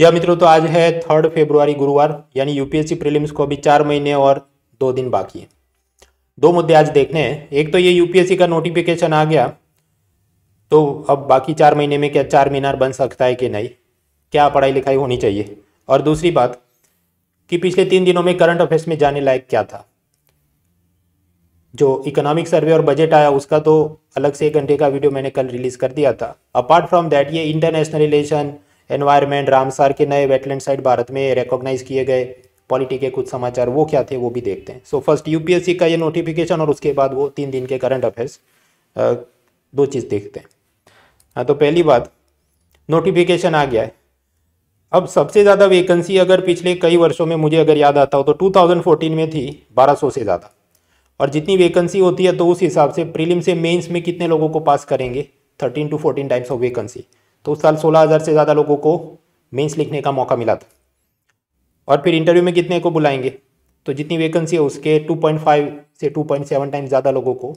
या मित्रों तो आज है थर्ड फेब्रुआरी गुरुवार यानी यूपीएससी प्रीलिम्स को अभी चार महीने और दो दिन बाकी है दो मुद्दे आज देखने हैं एक तो ये यूपीएससी का नोटिफिकेशन आ गया तो अब बाकी चार महीने में क्या चार मीनार बन सकता है कि नहीं क्या पढ़ाई लिखाई होनी चाहिए और दूसरी बात कि पिछले तीन दिनों में करंट अफेयर्स में जाने लायक क्या था जो इकोनॉमिक सर्वे और बजट आया उसका तो अलग से एक घंटे का वीडियो मैंने कल रिलीज़ कर दिया था अपार्ट फ्रॉम दैट ये इंटरनेशनल रिलेशन एनवायरमेंट रामसार के नए वेटलैंड साइट भारत में रिकॉग्नाइज किए गए पॉलिटी के कुछ समाचार वो क्या थे वो भी देखते हैं सो फर्स्ट यूपीएससी का ये नोटिफिकेशन और उसके बाद वो तीन दिन के करंट अफेयर्स दो चीज़ देखते हैं हाँ तो पहली बात नोटिफिकेशन आ गया है अब सबसे ज़्यादा वैकेंसी अगर पिछले कई वर्षों में मुझे अगर याद आता हो तो 2014 में थी 1200 से ज़्यादा और जितनी वैकेंसी होती है तो उस हिसाब से प्रीलिम से मेंस में कितने लोगों को पास करेंगे 13 टू 14 टाइप्स ऑफ वैकेंसी तो उस साल सोलह हज़ार से ज़्यादा लोगों को मेंस लिखने का मौका मिला था और फिर इंटरव्यू में कितने को बुलाएंगे तो जितनी वैकेंसी है उसके 2.5 से 2.7 टाइम ज़्यादा लोगों को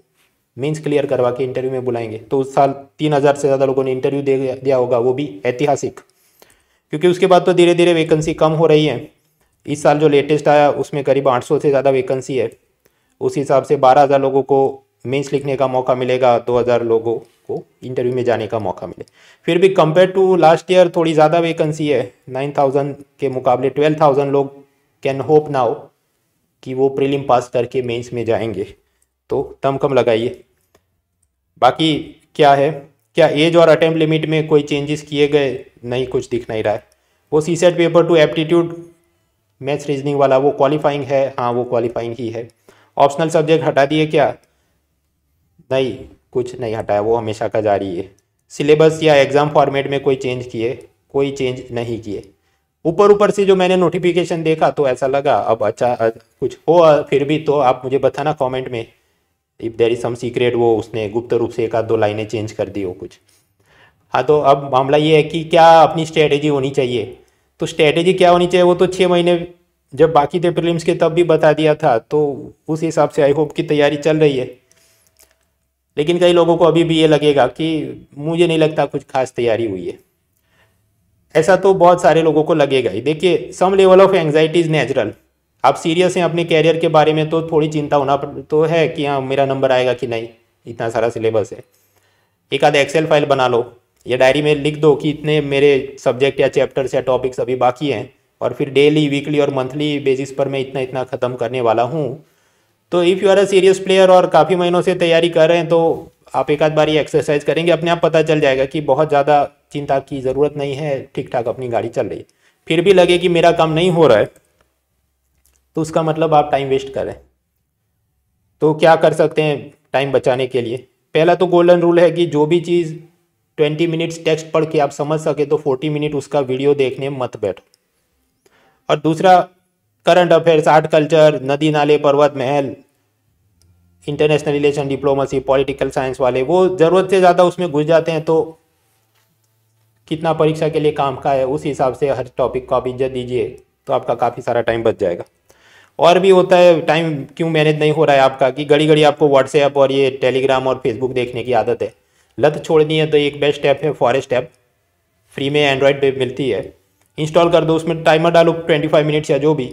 मेंस क्लियर करवा के इंटरव्यू में बुलाएंगे तो उस साल तीन हज़ार से ज़्यादा लोगों ने इंटरव्यू दे दिया होगा वो भी ऐतिहासिक क्योंकि उसके बाद तो धीरे धीरे वैकेंसी कम हो रही है इस साल जो लेटेस्ट आया उसमें करीब आठ से ज़्यादा वैकेंसी है उस हिसाब से बारह लोगों को मेंस लिखने का मौका मिलेगा दो हज़ार लोगों को इंटरव्यू में जाने का मौका मिले फिर भी कंपेयर टू लास्ट ईयर थोड़ी ज़्यादा वैकेंसी है नाइन थाउजेंड के मुकाबले ट्वेल्व थाउजेंड लोग कैन होप नाउ कि वो प्रीलिम पास करके मेंस में जाएंगे तो दम कम लगाइए बाकी क्या है क्या एज और अटैम्प्ट लिमिट में कोई चेंजेस किए गए नहीं कुछ दिख नहीं रहा है वो CSAT paper two aptitude maths reasoning वाला वो क्वालिफाइंग है हाँ वो क्वालिफाइंग ही है ऑप्शनल सब्जेक्ट हटा दिए क्या नहीं कुछ नहीं हटाया वो हमेशा का जारी है सिलेबस या एग्ज़ाम फॉर्मेट में कोई चेंज किए कोई चेंज नहीं किए ऊपर ऊपर से जो मैंने नोटिफिकेशन देखा तो ऐसा लगा अब अच्छा कुछ हो फिर भी तो आप मुझे बताना कमेंट में if there is some secret वो उसने गुप्त रूप से एक आध दो लाइनें चेंज कर दी हो कुछ हाँ तो अब मामला ये है कि क्या अपनी स्ट्रेटेजी होनी चाहिए तो स्ट्रेटेजी क्या होनी चाहिए वो तो छः महीने जब बाकी थे प्रिलिम्स के तब भी बता दिया था तो उस हिसाब से आई होप की तैयारी चल रही है लेकिन कई लोगों को अभी भी ये लगेगा कि मुझे नहीं लगता कुछ खास तैयारी हुई है ऐसा तो बहुत सारे लोगों को लगेगा ही देखिए some level of anxiety is natural आप सीरियस हैं अपने कैरियर के बारे में तो थोड़ी चिंता होना तो है कि हाँ मेरा नंबर आएगा कि नहीं इतना सारा सिलेबस है एक आध एक्सेल फाइल बना लो या डायरी में लिख दो कि इतने मेरे सब्जेक्ट या चैप्टर्स या टॉपिक्स अभी बाकी हैं और फिर डेली वीकली और मंथली बेसिस पर मैं इतना इतना ख़त्म करने वाला हूँ तो if you are a serious player और काफ़ी महीनों से तैयारी कर रहे हैं तो आप एक आध बार ये एक्सरसाइज करेंगे अपने आप पता चल जाएगा कि बहुत ज़्यादा चिंता की ज़रूरत नहीं है ठीक ठाक अपनी गाड़ी चल रही है फिर भी लगे कि मेरा काम नहीं हो रहा है तो उसका मतलब आप टाइम वेस्ट करें तो क्या कर सकते हैं टाइम बचाने के लिए पहला तो गोल्डन रूल है कि जो भी चीज़ ट्वेंटी मिनट्स टेक्स्ट पढ़ के आप समझ सके तो फोर्टी मिनट उसका वीडियो देखने मत बैठो और दूसरा करंट अफेयर्स आर्ट कल्चर नदी नाले पर्वत महल international relation diplomacy political science वाले वो ज़रूरत से ज़्यादा उसमें घुस जाते हैं तो कितना परीक्षा के लिए काम का है उस हिसाब से हर टॉपिक को आप इज्जत दीजिए तो आपका काफ़ी सारा टाइम बच जाएगा और भी होता है टाइम क्यों मैनेज नहीं हो रहा है आपका कि घड़ी घड़ी आपको व्हाट्सएप और ये टेलीग्राम और फेसबुक देखने की आदत है लत छोड़नी है तो एक बेस्ट ऐप है फॉरेस्ट ऐप फ्री में एंड्रॉयड पे मिलती है इंस्टॉल कर दो उसमें टाइमर डालो ट्वेंटी फाइव मिनट्स या जो भी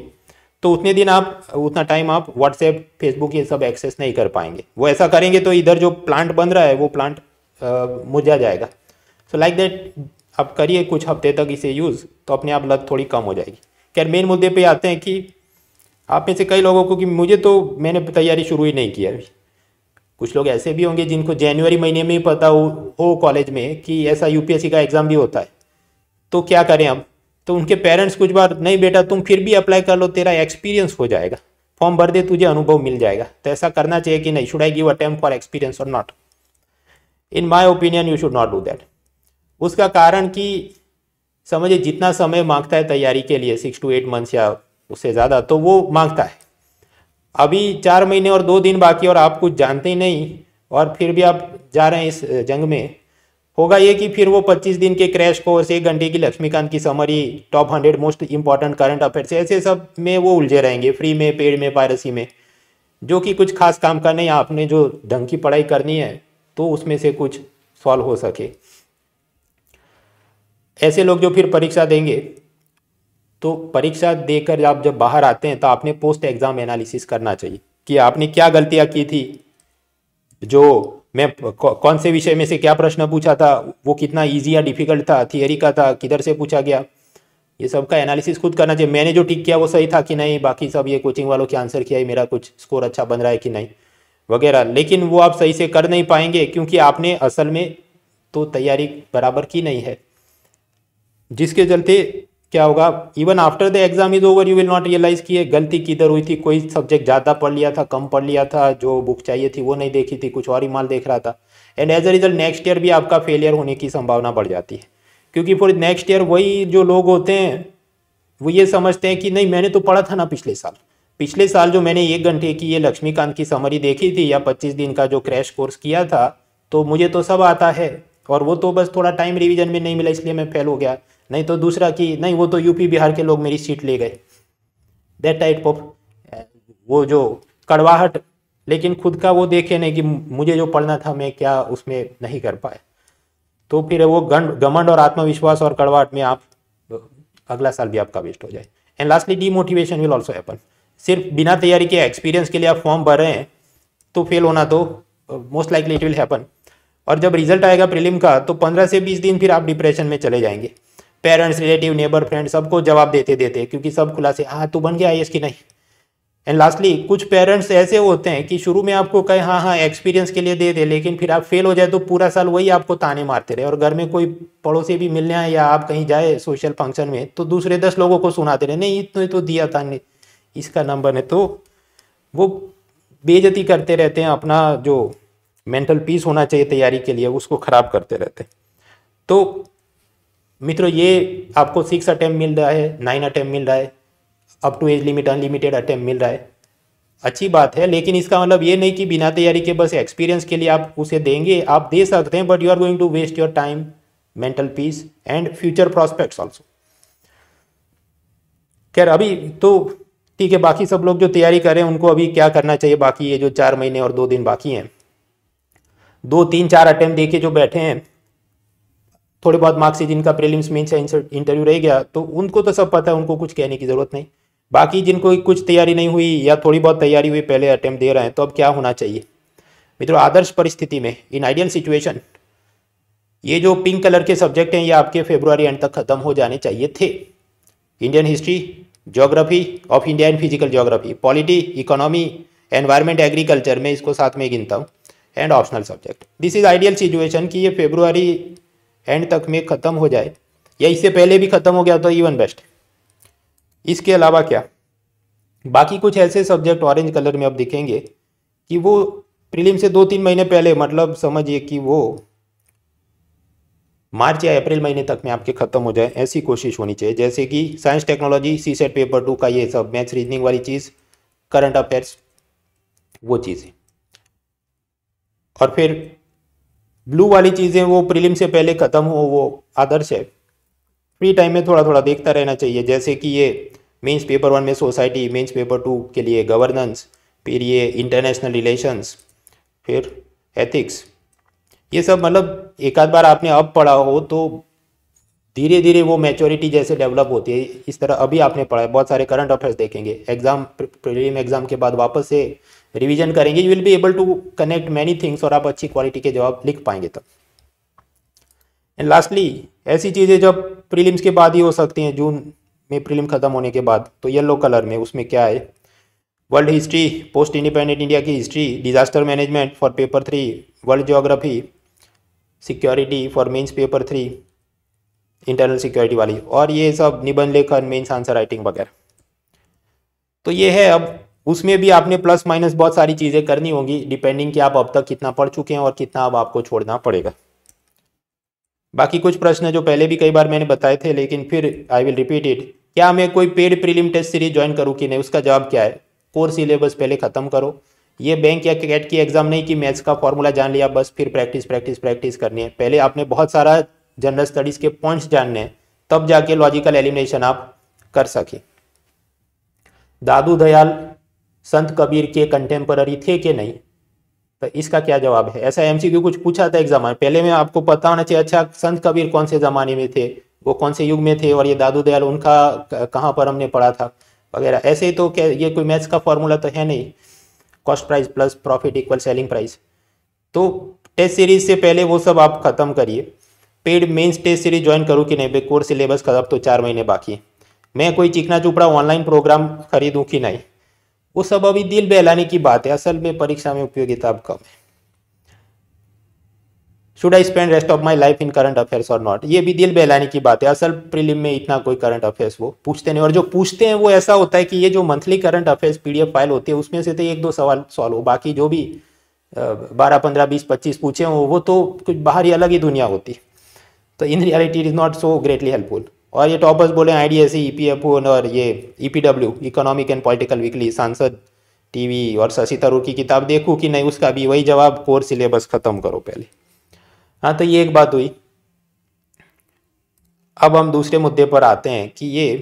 तो उतने दिन आप उतना टाइम आप व्हाट्सएप फेसबुक ये सब एक्सेस नहीं कर पाएंगे वो ऐसा करेंगे तो इधर जो प्लांट बन रहा है वो प्लांट मुझा जाएगा सो लाइक दैट आप करिए कुछ हफ्ते तक इसे यूज़ तो अपने आप लत थोड़ी कम हो जाएगी खैर मेन मुद्दे पे आते हैं कि आप में से कई लोगों को कि मुझे तो मैंने तैयारी शुरू ही नहीं की अभी कुछ लोग ऐसे भी होंगे जिनको जनवरी महीने में ही पता हो, हो कॉलेज में कि ऐसा यूपीएससी का एग्ज़ाम भी होता है तो क्या करें हम तो उनके पेरेंट्स कुछ बार नहीं बेटा तुम फिर भी अप्लाई कर लो तेरा एक्सपीरियंस हो जाएगा फॉर्म भर दे तुझे अनुभव मिल जाएगा तो ऐसा करना चाहिए कि नहीं should I give attempt for experience और not in my opinion you should not do that उसका कारण कि समझिए जितना समय मांगता है तैयारी के लिए सिक्स टू एट मंथ्स या उससे ज़्यादा तो वो मांगता है अभी चार महीने और दो दिन बाकी और आप कुछ जानते ही नहीं और फिर भी आप जा रहे हैं इस जंग में होगा ये कि फिर वो 25 दिन के क्रैश कोर्स एक घंटे की लक्ष्मीकांत की summary top hundred most important current affairs ऐसे सब में वो उलझे रहेंगे फ्री में पेड में पायरसी में जो कि कुछ खास काम का नहीं आपने जो ढंग की पढ़ाई करनी है तो उसमें से कुछ सॉल्व हो सके ऐसे लोग जो फिर परीक्षा देंगे तो परीक्षा देकर आप जब बाहर आते हैं तो आपने पोस्ट एग्ज़ाम एनालिसिस करना चाहिए कि आपने क्या गलतियाँ की थी जो मैं कौन से विषय में से क्या प्रश्न पूछा था वो कितना ईजी या डिफिकल्ट था थियरी का था किधर से पूछा गया ये सब का एनालिसिस खुद करना चाहिए मैंने जो टिक किया वो सही था कि नहीं बाकी सब ये कोचिंग वालों के आंसर किया है मेरा कुछ स्कोर अच्छा बन रहा है कि नहीं वगैरह लेकिन वो आप सही से कर नहीं पाएंगे क्योंकि आपने असल में तो तैयारी बराबर की नहीं है जिसके चलते क्या होगा even after the exam is over you will not realise कि ये गलती किधर हुई थी कोई सब्जेक्ट ज़्यादा पढ़ लिया था कम पढ़ लिया था जो बुक चाहिए थी वो नहीं देखी थी कुछ और ही माल देख रहा था and as a result next year भी आपका फेलियर होने की संभावना बढ़ जाती है क्योंकि फिर नेक्स्ट ईयर वही जो लोग होते हैं वो ये समझते हैं कि नहीं मैंने तो पढ़ा था ना पिछले साल पिछले साल जो मैंने एक घंटे की ये लक्ष्मीकांत की समरी देखी थी या पच्चीस दिन का जो क्रैश कोर्स किया था तो मुझे तो सब आता है और वो तो बस थोड़ा टाइम रिविजन में नहीं मिला इसलिए मैं फेल हो गया नहीं तो दूसरा कि नहीं वो तो यूपी बिहार के लोग मेरी सीट ले गए दैट टाइप ऑफ वो जो कड़वाहट लेकिन खुद का वो देखे नहीं कि मुझे जो पढ़ना था मैं क्या उसमें नहीं कर पाया तो फिर वो गंड घमंड और आत्मविश्वास और कड़वाहट में आप अगला साल भी आपका वेस्ट हो जाए and lastly demotivation will also happen सिर्फ बिना तैयारी के एक्सपीरियंस के लिए आप फॉर्म भर रहे हैं तो फेल होना तो most likely it will happen और जब रिजल्ट आएगा प्रीलिम का तो पंद्रह से बीस दिन फिर आप डिप्रेशन में चले जाएंगे पेरेंट्स रिलेटिव नेबर फ्रेंड सबको जवाब देते देते क्योंकि सब खुलासे हाँ तू बन गया आई की नहीं एंड लास्टली कुछ पेरेंट्स ऐसे होते हैं कि शुरू में आपको कहे हाँ हाँ एक्सपीरियंस के लिए दे दे लेकिन फिर आप फेल हो जाए तो पूरा साल वही आपको ताने मारते रहे और घर में कोई पड़ोसी भी मिलने आए या आप कहीं जाए सोशल फंक्शन में तो दूसरे दस लोगों को सुनाते रहे नहीं इतने तो दिया था नहीं इसका नंबर है तो वो बेजती करते रहते हैं अपना जो मेंटल पीस होना चाहिए तैयारी के लिए उसको ख़राब करते रहते हैं तो मित्रों ये आपको सिक्स अटैम्प मिल रहा है नाइन अटैम्प मिल रहा है up to age limit unlimited attempt मिल रहा है अच्छी बात है लेकिन इसका मतलब ये नहीं कि बिना तैयारी के बस एक्सपीरियंस के लिए आप उसे देंगे आप दे सकते हैं but you are going to waste your time mental peace and future prospects also खैर अभी तो ठीक है बाकी सब लोग जो तैयारी कर रहे हैं उनको अभी क्या करना चाहिए बाकी ये जो चार महीने और दो दिन बाकी हैं दो तीन चार अटैम्प्ट दे के जो बैठे हैं थोड़े बहुत मार्क्स है जिनका प्रीलिम्स मेंस इंटरव्यू रह गया तो उनको तो सब पता है उनको कुछ कहने की ज़रूरत नहीं बाकी जिनको कुछ तैयारी नहीं हुई या थोड़ी बहुत तैयारी हुई पहले अटैम्प्ट दे रहे हैं तो अब क्या होना चाहिए मित्रों आदर्श परिस्थिति में इन आइडियल सिचुएशन ये जो पिंक कलर के सब्जेक्ट हैं ये आपके फेब्रुआरी एंड तक खत्म हो जाने चाहिए थे Indian history geography of India and physical geography polity economy environment agriculture में इसको साथ में गिनता हूँ and optional subject this is ideal situation कि ये फेब्रुआरी एंड तक में ख़त्म हो जाए या इससे पहले भी ख़त्म हो गया तो इवन बेस्ट इसके अलावा क्या बाकी कुछ ऐसे सब्जेक्ट ऑरेंज कलर में आप दिखेंगे कि वो प्रीलिम से दो तीन महीने पहले मतलब समझिए कि वो मार्च या अप्रैल महीने तक में आपके ख़त्म हो जाए ऐसी कोशिश होनी चाहिए जैसे कि science technology CSAT paper two का ये सब मैथ्स रीजनिंग वाली चीज़ करंट अफेयर्स वो चीज़ें और फिर ब्लू वाली चीज़ें वो प्रीलिम से पहले ख़त्म हो वो आदर्श है फ्री टाइम में थोड़ा थोड़ा देखता रहना चाहिए जैसे कि ये मेंस पेपर वन में सोसाइटी मेंस पेपर टू के लिए गवर्नेंस फिर ये इंटरनेशनल रिलेशंस फिर एथिक्स ये सब मतलब एक आध बार आपने अब पढ़ा हो तो धीरे धीरे वो मैच्योरिटी जैसे डेवलप होती है इस तरह अभी आपने पढ़ा है बहुत सारे करंट अफेयर्स देखेंगे एग्जाम प्रीलिम एग्जाम के बाद वापस से रिवीजन करेंगे you will be able to connect many things और आप अच्छी क्वालिटी के जवाब लिख पाएंगे तब एंड लास्टली ऐसी चीज़ें जब प्रीलिम्स के बाद ही हो सकती हैं जून में प्रीलिम ख़त्म होने के बाद तो येलो कलर में उसमें क्या है world history post independent India की history disaster management for paper three world geography security for mains paper three internal security वाली और ये सब निबंध लेखन मेन्स आंसर राइटिंग वगैरह तो ये है अब उसमें भी आपने प्लस माइनस बहुत सारी चीज़ें करनी होंगी डिपेंडिंग कि आप अब तक कितना पढ़ चुके हैं और कितना अब आपको छोड़ना पड़ेगा बाकी कुछ प्रश्न जो पहले भी कई बार मैंने बताए थे लेकिन फिर आई विल रिपीट इट क्या मैं कोई paid prelim test series join करूँ कि नहीं उसका जवाब क्या है कोर सिलेबस पहले ख़त्म करो ये बैंक या कैट की एग्ज़ाम नहीं कि मैथ्स का फॉर्मूला जान लिया बस फिर प्रैक्टिस प्रैक्टिस प्रैक्टिस करनी है पहले आपने बहुत सारा जनरल स्टडीज़ के पॉइंट्स जानने हैं तब जाके लॉजिकल एलिमिनेशन आप कर सके दादू दयाल संत कबीर के कंटेम्पररी थे कि नहीं तो इसका क्या जवाब है ऐसा एम कुछ पूछा था एक जमाने पहले में आपको पता होना चाहिए अच्छा संत कबीर कौन से ज़माने में थे वो कौन से युग में थे और ये दादू दयाल उनका कहाँ पर हमने पढ़ा था वगैरह ऐसे ही तो क्या ये कोई मैथ्स का फॉर्मूला तो है नहीं cost price plus profit equal selling price तो टेस्ट सीरीज से पहले वो सब आप खत्म करिए paid mains test series join करूँ कि नहीं भाई कोर्स सिलेबस खत्म तो चार महीने बाकी मैं कोई चिकना चुपड़ा ऑनलाइन प्रोग्राम खरीदूँ कि नहीं वो सब अभी दिल बहलाने की बात है असल में परीक्षा में उपयोगिता अब कम है should I spend rest of my life in current affairs और नॉट ये भी दिल बहलाने की बात है असल प्रीलिम में इतना कोई करंट अफेयर्स वो पूछते नहीं और जो पूछते हैं वो ऐसा होता है कि ये जो monthly current affairs PDF file होती है उसमें से तो एक दो सवाल सॉल्व हो बाकी जो भी बारह पंद्रह बीस पच्चीस पूछे हो वो तो कुछ बाहर ही अलग ही दुनिया होती है तो in reality it is not so greatly helpful और ये टॉपर्स बोले आई डी e, e और ये ई economic and political weekly Sansad TV और शशि थरूर की किताब देखूँ कि नहीं उसका भी वही जवाब कोर सिलेबस ख़त्म करो पहले हाँ तो ये एक बात हुई अब हम दूसरे मुद्दे पर आते हैं कि ये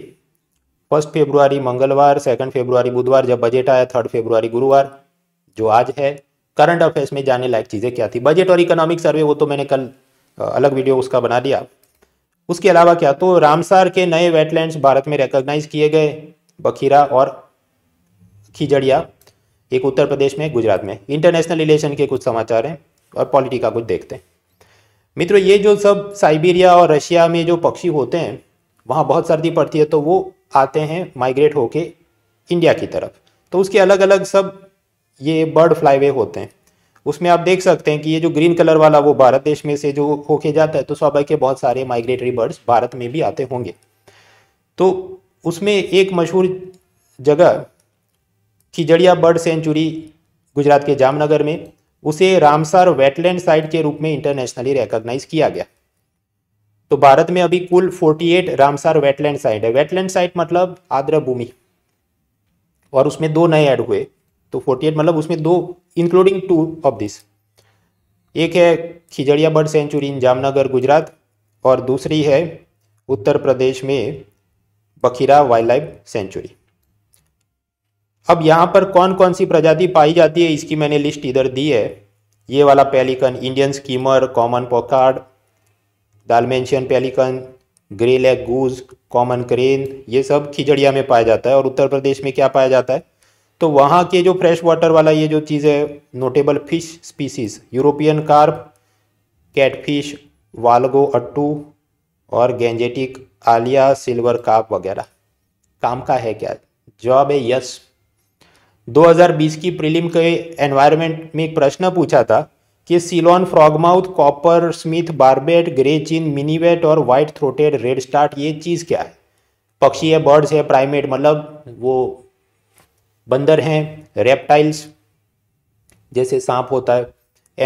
फर्स्ट फेब्रुआरी मंगलवार सेकंड फेब्रुआरी बुधवार जब बजट आया थर्ड फेब्रुआरी गुरुवार जो आज है करंट अफेयर्स में जाने लायक चीज़ें क्या थी बजट और इकोनॉमिक सर्वे वो तो मैंने कल अलग वीडियो उसका बना दिया उसके अलावा क्या तो रामसार के नए वेटलैंड्स भारत में रिकॉग्नाइज किए गए बखीरा और खिजड़िया एक उत्तर प्रदेश में गुजरात में इंटरनेशनल रिलेशन के कुछ समाचार हैं और पॉलिटी का कुछ देखते हैं मित्रों ये जो सब साइबेरिया और रशिया में जो पक्षी होते हैं वहाँ बहुत सर्दी पड़ती है तो वो आते हैं माइग्रेट होके इंडिया की तरफ तो उसके अलग अलग सब ये बर्ड फ्लाईवे होते हैं उसमें आप देख सकते हैं कि ये जो ग्रीन कलर वाला वो भारत देश में से जो होके जाता है तो स्वाभाविक है बहुत सारे माइग्रेटरी बर्ड्स भारत में भी आते होंगे तो उसमें एक मशहूर जगह खिजड़िया बर्ड सेंचुरी गुजरात के जामनगर में उसे रामसार वेटलैंड साइट के रूप में इंटरनेशनली रिकॉग्नाइज किया गया तो भारत में अभी कुल 48 रामसार वेटलैंड साइट है वेटलैंड साइट मतलब आद्र भूमि और उसमें दो नए ऐड हुए तो 48 मतलब उसमें दो इंक्लूडिंग टू ऑफ दिस एक है Khijadiya bird sanctuary in Jamnagar Gujarat और दूसरी है उत्तर प्रदेश में बखीरा वाइल्ड लाइफ सेंचुरी अब यहाँ पर कौन कौन सी प्रजाति पाई जाती है इसकी मैंने लिस्ट इधर दी है ये वाला pelican Indian skimmer common pochard Dalmatian pelican greylag goose common crane ये सब खिजड़िया में पाया जाता है और उत्तर प्रदेश में क्या पाया जाता है तो वहाँ के जो फ्रेश वाटर वाला ये जो चीज़ है notable fish species European carp catfish wallago attu और गेंजेटिक आलिया सिल्वर काप वगैरह काम का है क्या जवाब है यस 2020 की प्रीलिम के एनवायरनमेंट में एक प्रश्न पूछा था कि Ceylon frogmouth coppersmith barbet grey chin minivet और वाइट थ्रोटेड रेड स्टार्ट ये चीज़ क्या है पक्षी है बर्ड्स है प्राइमेट मतलब वो बंदर हैं रेप्टाइल्स जैसे सांप होता है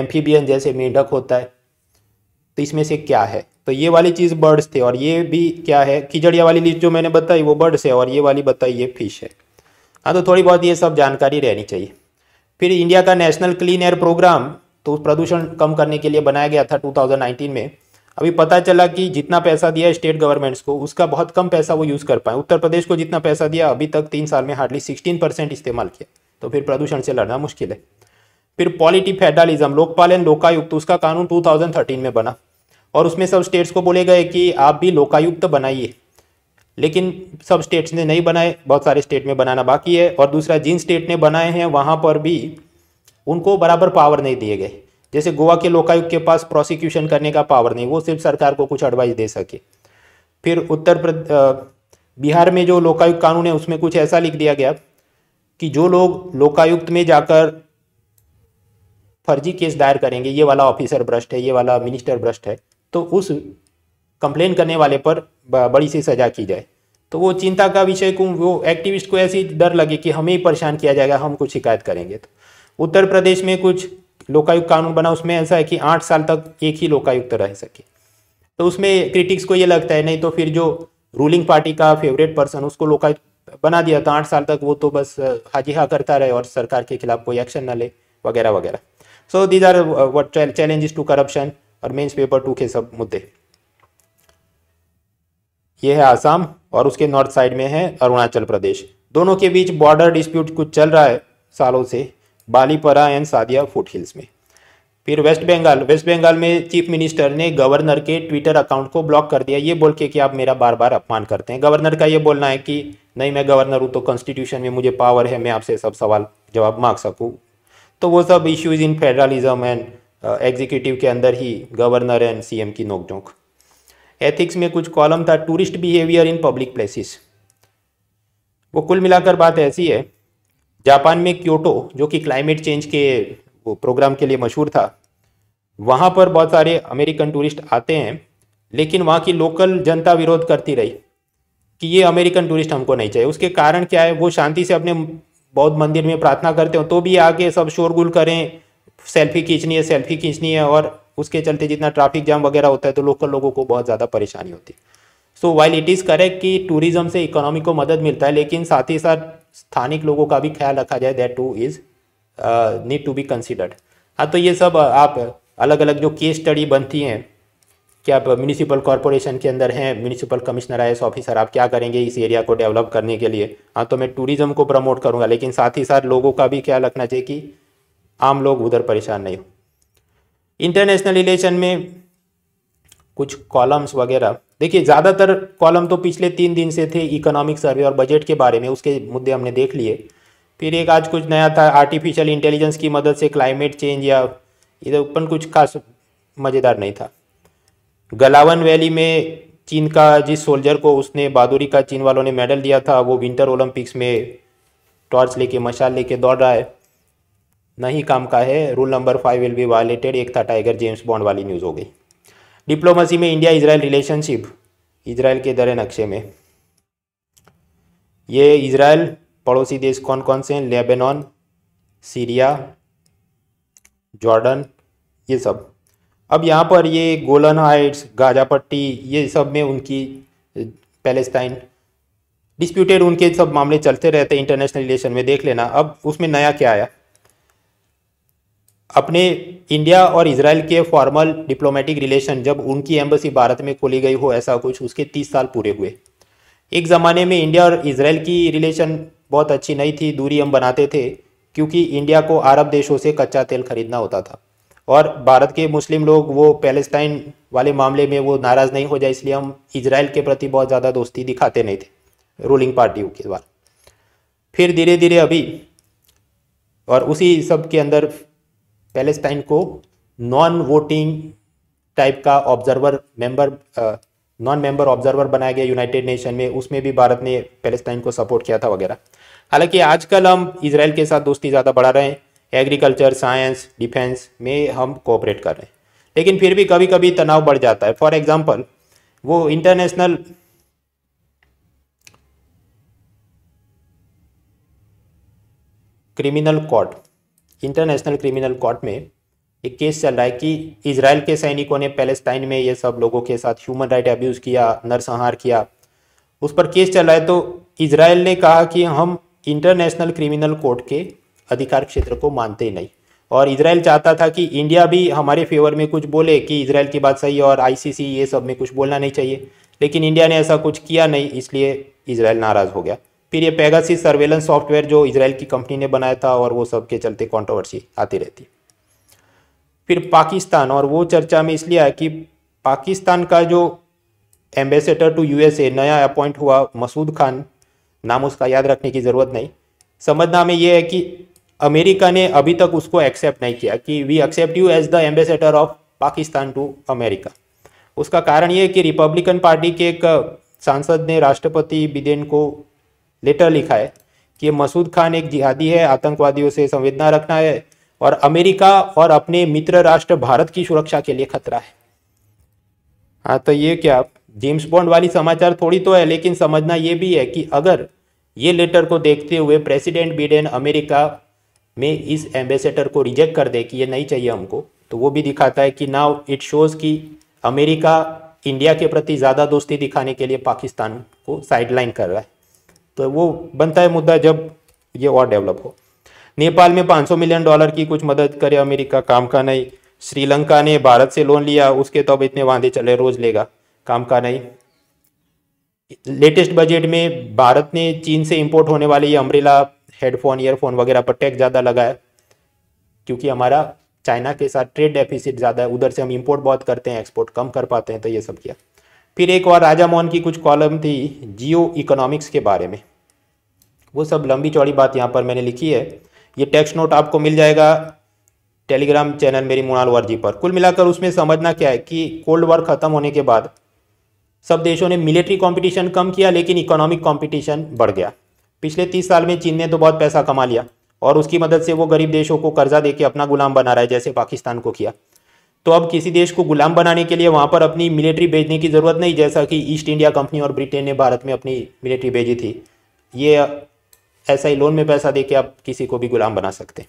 एम्फीबियन जैसे मेंढक होता है तो इसमें से क्या है तो ये वाली चीज़ बर्ड्स थे और ये भी क्या है खिजड़िया वाली लिस्ट जो मैंने बताई वो बर्ड्स है और ये वाली बताई ये फिश है हाँ तो थोड़ी बहुत ये सब जानकारी रहनी चाहिए फिर इंडिया का नेशनल क्लीन एयर प्रोग्राम तो प्रदूषण कम करने के लिए बनाया गया था 2019 में अभी पता चला कि जितना पैसा दिया स्टेट गवर्नमेंट्स को उसका बहुत कम पैसा वो यूज़ कर पाए उत्तर प्रदेश को जितना पैसा दिया अभी तक तीन साल में हार्डली सिक्सटीन परसेंट इस्तेमाल किया तो फिर प्रदूषण से लड़ना मुश्किल है फिर polity federalism Lokpal and Lokayukta उसका कानून 2013 में बना और उसमें सब स्टेट्स को बोले गए कि आप भी लोकायुक्त बनाइए लेकिन सब स्टेट्स ने नहीं बनाए बहुत सारे स्टेट में बनाना बाकी है और दूसरा जिन स्टेट ने बनाए हैं वहाँ पर भी उनको बराबर पावर नहीं दिए गए जैसे गोवा के लोकायुक्त के पास प्रोसिक्यूशन करने का पावर नहीं वो सिर्फ सरकार को कुछ एडवाइस दे सके फिर उत्तर बिहार में जो लोकायुक्त कानून है उसमें कुछ ऐसा लिख दिया गया कि जो लोग लोकायुक्त में जाकर फर्जी केस दायर करेंगे ये वाला ऑफिसर भ्रष्ट है ये वाला मिनिस्टर भ्रष्ट है तो उस कंप्लेन करने वाले पर बड़ी सी सजा की जाए तो वो चिंता का विषय को वो एक्टिविस्ट को ऐसी डर लगे कि हमें ही परेशान किया जाएगा हम कुछ शिकायत करेंगे तो उत्तर प्रदेश में कुछ लोकायुक्त कानून बना उसमें ऐसा है कि आठ साल तक एक ही लोकायुक्त रह सके तो उसमें क्रिटिक्स को ये लगता है नहीं तो फिर जो रूलिंग पार्टी का फेवरेट पर्सन उसको लोकायुक्त बना दिया तो आठ साल तक वो तो बस हा करता रहे और सरकार के खिलाफ कोई एक्शन ना ले वगैरह वगैरह so these are challenges to corruption और मेन्स पेपर टू के सब मुद्दे ये है आसाम और उसके नॉर्थ साइड में है अरुणाचल प्रदेश दोनों के बीच बॉर्डर डिस्प्यूट कुछ चल रहा है सालों से Balipara and Sadiya foothills में फिर वेस्ट बंगाल वेस्ट बंगाल में चीफ मिनिस्टर ने गवर्नर के ट्विटर अकाउंट को ब्लॉक कर दिया ये बोल के कि आप मेरा बार बार अपमान करते हैं गवर्नर का ये बोलना है कि नहीं मैं गवर्नर हूँ तो कॉन्स्टिट्यूशन में मुझे पावर है मैं आपसे सब सवाल जवाब मांग सकूँ तो वो सब issues in federalism and executive के अंदर ही गवर्नर एंड सी की नोकझोंक एथिक्स में कुछ कॉलम था tourist behaviour in public places वो कुल मिलाकर बात ऐसी है जापान में क्योटो जो कि क्लाइमेट चेंज के प्रोग्राम के लिए मशहूर था वहाँ पर बहुत सारे अमेरिकन टूरिस्ट आते हैं लेकिन वहाँ की लोकल जनता विरोध करती रही कि ये अमेरिकन टूरिस्ट हमको नहीं चाहिए उसके कारण क्या है वो शांति से अपने बौद्ध मंदिर में प्रार्थना करते हो तो भी आगे सब शोरगुल करें सेल्फी खींचनी है सेल्फी खींचनी है और उसके चलते जितना ट्रैफिक जाम वगैरह होता है तो लोकल लोगों को बहुत ज़्यादा परेशानी होती है so while it is correct कि टूरिज्म से इकोनॉमी को मदद मिलता है लेकिन साथ ही साथ स्थानिक लोगों का भी ख्याल रखा जाए that too is need to be considered हाँ तो ये सब uh, आप अलग अलग जो केस स्टडी बनती हैं कि आप म्यूनिसिपल कॉरपोरेशन के अंदर हैं म्यूनिसिपल कमिश्नर आई ऑफिसर आप क्या करेंगे इस एरिया को डेवलप करने के लिए हाँ तो मैं टूरिज्म को प्रमोट करूँगा लेकिन साथ ही साथ लोगों का भी ख्याल रखना चाहिए कि आम लोग उधर परेशान नहीं हो इंटरनेशनल रिलेशन में कुछ कॉलम्स वगैरह देखिए ज़्यादातर कॉलम तो पिछले तीन दिन से थे इकोनॉमिक सर्वे और बजट के बारे में उसके मुद्दे हमने देख लिए फिर एक आज कुछ नया था आर्टिफिशियल इंटेलिजेंस की मदद से क्लाइमेट चेंज या इधर ऊपर कुछ खास मज़ेदार नहीं था गलावन वैली में चीन का जिस सोल्जर को उसने बहादुरी का चीन वालों ने मेडल दिया था वो विंटर ओलंपिक्स में टॉर्च लेके मशाल लेके दौड़ रहा है नहीं काम का है rule number five will be violated Ek Tha tiger James Bond वाली न्यूज़ हो गई डिप्लोमेसी में इंडिया इसराइल रिलेशनशिप इसराइल के दर नक्शे में ये इसराइल पड़ोसी देश कौन कौन से हैं लेबेनॉन सीरिया जॉर्डन ये सब अब यहाँ पर ये गोलन हाइट्स गाजा पट्टी ये सब में उनकी पैलेस्टाइन डिस्प्यूटेड उनके सब मामले चलते रहते इंटरनेशनल रिलेशन में देख लेना अब उसमें नया क्या आया अपने इंडिया और इसराइल के फॉर्मल डिप्लोमेटिक रिलेशन जब उनकी एम्बेसी भारत में खोली गई हो ऐसा कुछ उसके तीस साल पूरे हुए एक ज़माने में इंडिया और इसराइल की रिलेशन बहुत अच्छी नहीं थी दूरी हम बनाते थे क्योंकि इंडिया को अरब देशों से कच्चा तेल खरीदना होता था और भारत के मुस्लिम लोग वो पैलेस्टाइन वाले मामले में वो नाराज़ नहीं हो जाए इसलिए हम इसराइल के प्रति बहुत ज़्यादा दोस्ती दिखाते नहीं थे रूलिंग पार्टी के द्वारा फिर धीरे धीरे अभी और उसी सब के अंदर पैलेस्टाइन को नॉन वोटिंग टाइप का observer member non member observer बनाया गया यूनाइटेड नेशन में उसमें भी भारत ने पैलेस्टाइन को सपोर्ट किया था वगैरह हालांकि आजकल हम इसराइल के साथ दोस्ती ज़्यादा बढ़ा रहे हैं एग्रीकल्चर साइंस डिफेंस में हम कोऑपरेट कर रहे हैं लेकिन फिर भी कभी कभी तनाव बढ़ जाता है फॉर एग्जाम्पल वो international criminal court international criminal court में एक केस चल रहा है कि इसराइल के सैनिकों ने पैलेस्टाइन में ये सब लोगों के साथ ह्यूमन राइट अब्यूज़ किया नरसंहार किया उस पर केस चल रहा है तो इसराइल ने कहा कि हम इंटरनेशनल क्रिमिनल कोर्ट के अधिकार क्षेत्र को मानते नहीं और इसराइल चाहता था कि इंडिया भी हमारे फेवर में कुछ बोले कि इसराइल की बात सही है और आईसीसी ये सब में कुछ बोलना नहीं चाहिए लेकिन इंडिया ने ऐसा कुछ किया नहीं इसलिए इसराइल नाराज़ हो गया फिर ये पेगासी सर्वेलेंस सॉफ्टवेयर जो इसराइल की कंपनी ने बनाया था और वो सब के चलते कॉन्ट्रोवर्सी आती रहती फिर पाकिस्तान और वो चर्चा में इसलिए आया कि पाकिस्तान का जो एम्बेसडर टू यूएसए नया अपॉइंट हुआ मसूद खान नाम उसका याद रखने की ज़रूरत नहीं समझना में ये है कि अमेरिका ने अभी तक उसको एक्सेप्ट नहीं किया कि we accept you as the ambassador of Pakistan to America उसका कारण ये है कि रिपब्लिकन पार्टी के एक सांसद ने राष्ट्रपति बिदेन को लेटर लिखा है कि मसूद खान एक जिहादी है आतंकवादियों से संवेदना रखना है और अमेरिका और अपने मित्र राष्ट्र भारत की सुरक्षा के लिए खतरा है हाँ तो ये क्या जेम्स बॉन्ड वाली समाचार थोड़ी तो है लेकिन समझना ये भी है कि अगर ये लेटर को देखते हुए प्रेसिडेंट बिडेन अमेरिका में इस एम्बेसडर को रिजेक्ट कर दे कि ये नहीं चाहिए हमको तो वो भी दिखाता है कि नाउ इट शोज़ कि अमेरिका इंडिया के प्रति ज़्यादा दोस्ती दिखाने के लिए पाकिस्तान को साइडलाइन कर रहा है तो वो बनता है मुद्दा जब ये और डेवलप हो नेपाल में 500 मिलियन डॉलर की कुछ मदद करे अमेरिका काम का नहीं श्रीलंका ने भारत से लोन लिया उसके तो अब इतने वादे चले रोज लेगा काम का नहीं लेटेस्ट बजट में भारत ने चीन से इंपोर्ट होने वाले ये अम्ब्रेला हेडफोन ईयरफोन वगैरह पर टैक्स ज़्यादा लगाया क्योंकि हमारा चाइना के साथ ट्रेड डेफिसिट ज़्यादा है उधर से हम इंपोर्ट बहुत करते हैं एक्सपोर्ट कम कर पाते हैं तो ये सब किया फिर एक और राजा मोहन की कुछ कॉलम थी जियो इकोनॉमिक्स के बारे में वो सब लंबी चौड़ी बात यहाँ पर मैंने लिखी है ये टेक्स्ट नोट आपको मिल जाएगा टेलीग्राम चैनल मेरी मुणाल वर्जी पर कुल मिलाकर उसमें समझना क्या है कि कोल्ड वॉर ख़त्म होने के बाद सब देशों ने मिलिट्री कंपटीशन कम किया लेकिन इकोनॉमिक कंपटीशन बढ़ गया पिछले तीस साल में चीन ने तो बहुत पैसा कमा लिया और उसकी मदद से वो गरीब देशों को कर्जा देके अपना गुलाम बना रहा है जैसे पाकिस्तान को किया तो अब किसी देश को गुलाम बनाने के लिए वहाँ पर अपनी मिलिट्री भेजने की ज़रूरत नहीं जैसा कि ईस्ट इंडिया कंपनी और ब्रिटेन ने भारत में अपनी मिलिट्री भेजी थी ये ऐसा ही लोन में पैसा दे के आप किसी को भी गुलाम बना सकते हैं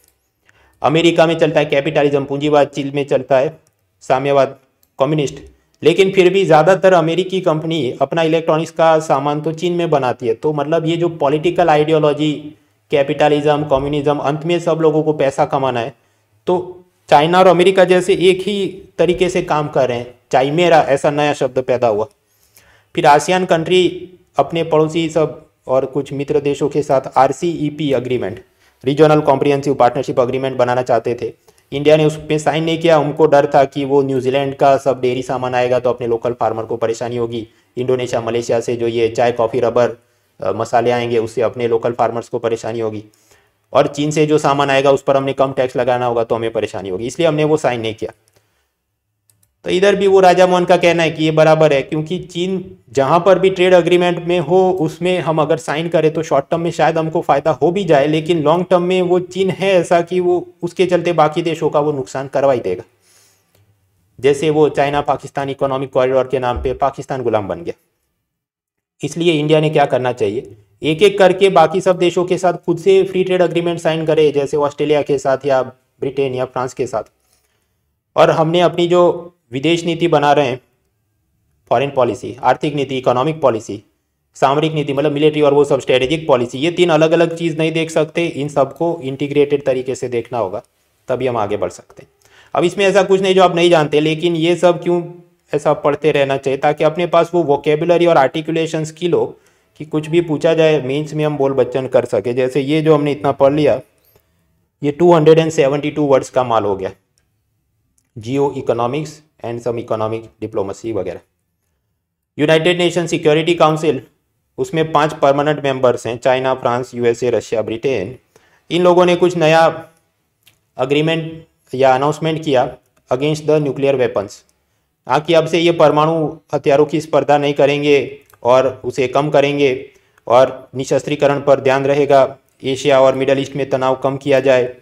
अमेरिका में चलता है कैपिटलिज्म पूंजीवाद चीन में चलता है साम्यवाद कम्युनिस्ट लेकिन फिर भी ज़्यादातर अमेरिकी कंपनी अपना इलेक्ट्रॉनिक्स का सामान तो चीन में बनाती है तो मतलब ये जो पॉलिटिकल आइडियोलॉजी कैपिटलिज्म कम्युनिज्म अंत में सब लोगों को पैसा कमाना है तो चाइना और अमेरिका जैसे एक ही तरीके से काम कर रहे हैं चाइमेरा ऐसा नया शब्द पैदा हुआ फिर आसियान कंट्री अपने पड़ोसी सब और कुछ मित्र देशों के साथ आर agreement regional comprehensive partnership agreement बनाना चाहते थे इंडिया ने उसमें साइन नहीं किया उनको डर था कि वो न्यूजीलैंड का सब डेयरी सामान आएगा तो अपने लोकल फार्मर को परेशानी होगी इंडोनेशिया मलेशिया से जो ये चाय कॉफ़ी रबर मसाले आएंगे उससे अपने लोकल फार्मर्स को परेशानी होगी और चीन से जो सामान आएगा उस पर हमने कम टैक्स लगाना होगा तो हमें परेशानी होगी इसलिए हमने वो साइन नहीं किया तो इधर भी वो राजा मोहन का कहना है कि ये बराबर है क्योंकि चीन जहां पर भी ट्रेड अग्रीमेंट में हो उसमें हम अगर साइन करें तो शॉर्ट टर्म में शायद हमको फ़ायदा हो भी जाए लेकिन लॉन्ग टर्म में वो चीन है ऐसा कि वो उसके चलते बाकी देशों का वो नुकसान करवा ही देगा जैसे वो चाइना पाकिस्तान इकोनॉमिक कॉरिडोर के नाम पर पाकिस्तान गुलाम बन गया इसलिए इंडिया ने क्या करना चाहिए एक एक करके बाकी सब देशों के साथ खुद से फ्री ट्रेड अग्रीमेंट साइन करे जैसे ऑस्ट्रेलिया के साथ या ब्रिटेन या फ्रांस के साथ और हमने अपनी जो विदेश नीति बना रहे हैं फॉरेन पॉलिसी आर्थिक नीति इकोनॉमिक पॉलिसी सामरिक नीति मतलब मिलिट्री और वो सब स्ट्रेटेजिक पॉलिसी ये तीन अलग अलग चीज़ नहीं देख सकते इन सबको इंटीग्रेटेड तरीके से देखना होगा तभी हम आगे बढ़ सकते हैं अब इसमें ऐसा कुछ नहीं जो आप नहीं जानते लेकिन ये सब क्यों ऐसा पढ़ते रहना चाहिए ताकि अपने पास वो वोकेबुलरी और आर्टिकुलेशन स्किल हो कि कुछ भी पूछा जाए मीन्स में हम बोल बच्चन कर सके जैसे ये जो हमने इतना पढ़ लिया ये 272 वर्ड्स का माल हो गया geo economics and some economic diplomacy वगैरह यूनाइटेड नेशन सिक्योरिटी काउंसिल उसमें पांच परमानेंट मेंबर्स हैं China France USA Russia Britain इन लोगों ने कुछ नया अग्रीमेंट या अनाउंसमेंट किया अगेंस्ट द न्यूक्लियर वेपन्स हाँ कि अब से ये परमाणु हथियारों की स्पर्धा नहीं करेंगे और उसे कम करेंगे और निशस्त्रीकरण पर ध्यान रहेगा एशिया और मिडल ईस्ट में तनाव कम किया जाए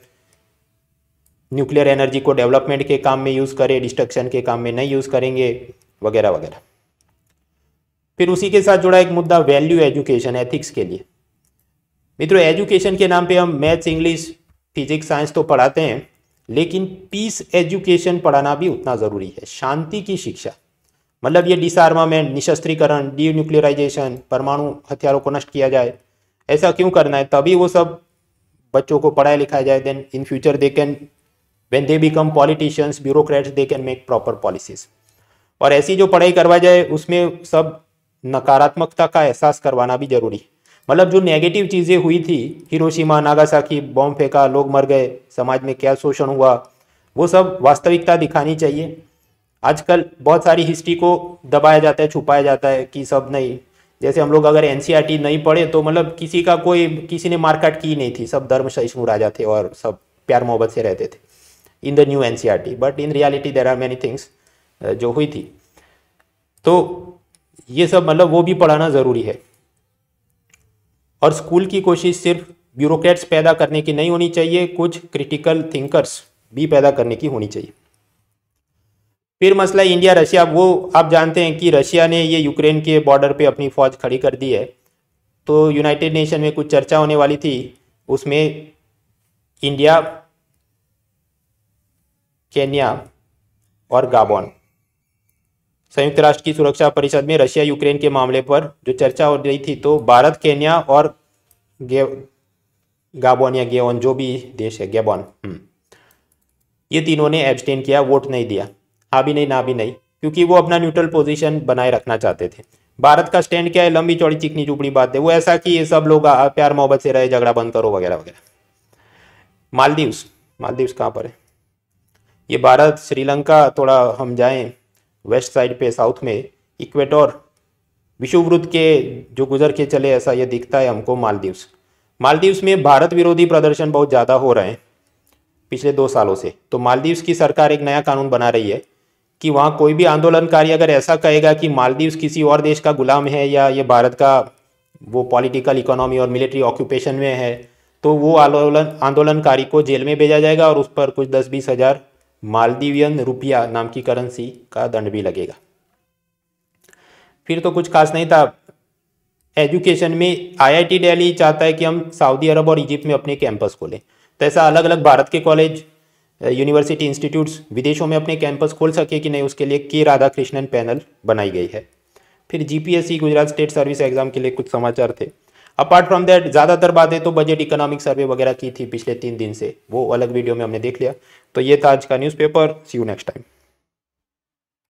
न्यूक्लियर एनर्जी को डेवलपमेंट के काम में यूज़ करें डिस्ट्रक्शन के काम में नहीं यूज़ करेंगे वगैरह वगैरह फिर उसी के साथ जुड़ा एक मुद्दा वैल्यू एजुकेशन एथिक्स के लिए मित्रों एजुकेशन के नाम पे हम मैथ्स इंग्लिश फिजिक्स साइंस तो पढ़ाते हैं लेकिन पीस एजुकेशन पढ़ाना भी उतना ज़रूरी है शांति की शिक्षा मतलब ये डिसआर्मामेंट निशस्त्रीकरण डी न्यूक्लियराइजेशन परमाणु हथियारों को नष्ट किया जाए ऐसा क्यों करना है तभी वो सब बच्चों को पढ़ाया लिखाया जाए then in future they can when they become politicians bureaucrats they can make proper policies और ऐसी जो पढ़ाई करवाई जाए उसमें सब नकारात्मकता का एहसास करवाना भी जरूरी मतलब जो नेगेटिव चीज़ें हुई थी हिरोशिमा नागासाकी बॉम्ब फेंका लोग मर गए समाज में क्या शोषण हुआ वो सब वास्तविकता दिखानी चाहिए आजकल बहुत सारी हिस्ट्री को दबाया जाता है छुपाया जाता है कि सब नहीं जैसे हम लोग अगर एन e नहीं पढ़े तो मतलब किसी का कोई किसी ने मारकाट की नहीं थी सब धर्म सहिष्णु राजा थे और सब प्यार मोहब्बत से रहते थे in the new an but in reality there are many things जो हुई थी तो ये सब मतलब वो भी पढ़ाना ज़रूरी है और स्कूल की कोशिश सिर्फ ब्यूरोक्रेट्स पैदा करने की नहीं होनी चाहिए कुछ क्रिटिकल थिंकर्स भी पैदा करने की होनी चाहिए फिर मसला इंडिया रशिया वो आप जानते हैं कि रशिया ने ये यूक्रेन के बॉर्डर पे अपनी फ़ौज खड़ी कर दी है तो यूनाइटेड नेशन में कुछ चर्चा होने वाली थी उसमें इंडिया केन्या और गाबोन संयुक्त राष्ट्र की सुरक्षा परिषद में रशिया यूक्रेन के मामले पर जो चर्चा हो रही थी तो भारत केन्या और गे गाबोन या गेवन जो भी देश है गेबोन हम्म। ये तीनों ने एब्सटेन किया वोट नहीं दिया हाँ भी नहीं ना भी नहीं क्योंकि वो अपना न्यूट्रल पोजीशन बनाए रखना चाहते थे भारत का स्टैंड क्या है लंबी चौड़ी चिकनी चुपड़ी बात है वो ऐसा कि ये सब लोग प्यार मोहब्बत से रहे झगड़ा बंद करो वगैरह वगैरह मालदीव्स मालदीव्स कहाँ पर है ये भारत श्रीलंका थोड़ा हम जाएं वेस्ट साइड पे साउथ में इक्वेटोर विश्ववृद्ध के जो गुजर के चले ऐसा ये दिखता है हमको मालदीव्स मालदीव्स में भारत विरोधी प्रदर्शन बहुत ज़्यादा हो रहे हैं पिछले दो सालों से तो मालदीव्स की सरकार एक नया कानून बना रही है कि वहाँ कोई भी आंदोलनकारी अगर ऐसा कहेगा कि मालदीव्स किसी और देश का गुलाम है या ये भारत का वो पॉलिटिकल इकोनॉमी और मिलिट्री ऑक्यूपेशन में है तो वो आंदोलन आंदोलनकारी को जेल में भेजा जाएगा और उस पर कुछ दस बीस हज़ार मालदीवियन रुपया नाम की करेंसी का दंड भी लगेगा फिर तो कुछ खास नहीं था एजुकेशन में आईआईटी दिल्ली चाहता है कि हम सऊदी अरब और इजिप्ट में अपने कैंपस खोलें तो ऐसा अलग अलग भारत के कॉलेज यूनिवर्सिटी इंस्टीट्यूट्स विदेशों में अपने कैंपस खोल सके कि नहीं उसके लिए के राधा कृष्णन पैनल बनाई गई है फिर GPSC Gujarat state service exam के लिए कुछ समाचार थे अपार्ट फ्रॉम दैट ज़्यादातर बातें तो बजट इकोनॉमिक सर्वे वगैरह की थी पिछले तीन दिन से वो अलग वीडियो में हमने देख लिया तो ये था आज का newspaper see you next time